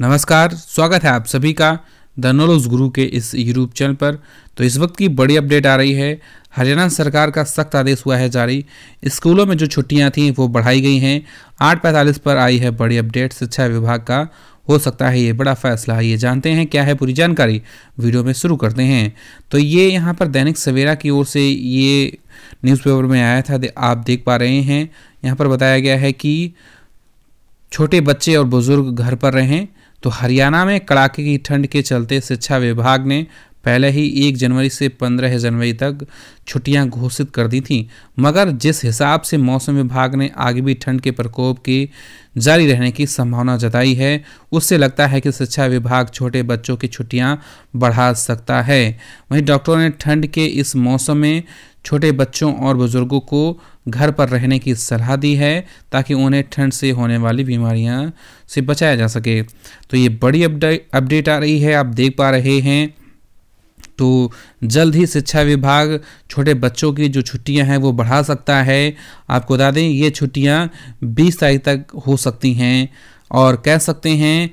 नमस्कार स्वागत है आप सभी का द नॉलेज गुरु के इस यूट्यूब चैनल पर तो इस वक्त की बड़ी अपडेट आ रही है हरियाणा सरकार का सख्त आदेश हुआ है जारी स्कूलों में जो छुट्टियां थीं वो बढ़ाई गई हैं आठ पैंतालीस पर आई है बड़ी अपडेट शिक्षा विभाग का हो सकता है ये बड़ा फैसला है ये जानते हैं क्या है पूरी जानकारी वीडियो में शुरू करते हैं तो ये यहाँ पर दैनिक सवेरा की ओर से ये न्यूज़पेपर में आया था आप देख पा रहे हैं यहाँ पर बताया गया है कि छोटे बच्चे और बुज़ुर्ग घर पर रहें तो हरियाणा में कड़ाके की ठंड के चलते शिक्षा विभाग ने पहले ही एक जनवरी से पंद्रह जनवरी तक छुट्टियां घोषित कर दी थीं मगर जिस हिसाब से मौसम विभाग ने आगे भी ठंड के प्रकोप के जारी रहने की संभावना जताई है उससे लगता है कि शिक्षा विभाग छोटे बच्चों की छुट्टियां बढ़ा सकता है वहीं डॉक्टरों ने ठंड के इस मौसम में छोटे बच्चों और बुज़ुर्गों को घर पर रहने की सलाह दी है ताकि उन्हें ठंड से होने वाली बीमारियां से बचाया जा सके तो ये बड़ी अपडेट आ रही है आप देख पा रहे हैं तो जल्द ही शिक्षा विभाग छोटे बच्चों की जो छुट्टियां हैं वो बढ़ा सकता है आपको बता दें ये छुट्टियां 20 तारीख तक हो सकती हैं और कह सकते हैं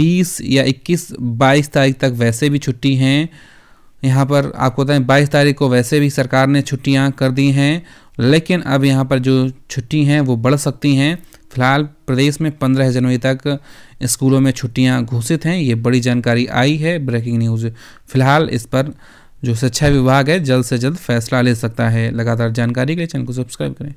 20 या 21 22 तारीख तक वैसे भी छुट्टी हैं यहाँ पर आपको बताएं बाईस तारीख को वैसे भी सरकार ने छुट्टियाँ कर दी हैं लेकिन अब यहाँ पर जो छुट्टी हैं वो बढ़ सकती हैं फिलहाल प्रदेश में 15 जनवरी तक स्कूलों में छुट्टियां घोषित हैं ये बड़ी जानकारी आई है ब्रेकिंग न्यूज़ फिलहाल इस पर जो शिक्षा विभाग है जल्द से जल्द फैसला ले सकता है लगातार जानकारी के लिए चैनल को सब्सक्राइब करें